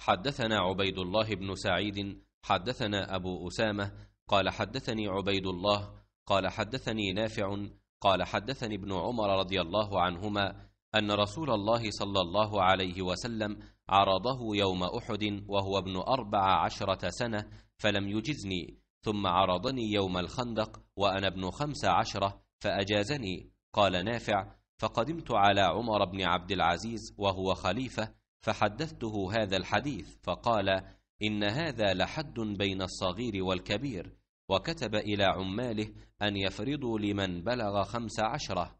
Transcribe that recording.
حدثنا عبيد الله بن سعيد حدثنا أبو أسامة قال حدثني عبيد الله قال حدثني نافع قال حدثني ابن عمر رضي الله عنهما أن رسول الله صلى الله عليه وسلم عرضه يوم أحد وهو ابن أربع عشرة سنة فلم يجزني ثم عرضني يوم الخندق وأنا ابن خمس عشرة فأجازني قال نافع فقدمت على عمر بن عبد العزيز وهو خليفة فحدثته هذا الحديث فقال ان هذا لحد بين الصغير والكبير وكتب الى عماله ان يفرضوا لمن بلغ خمس عشره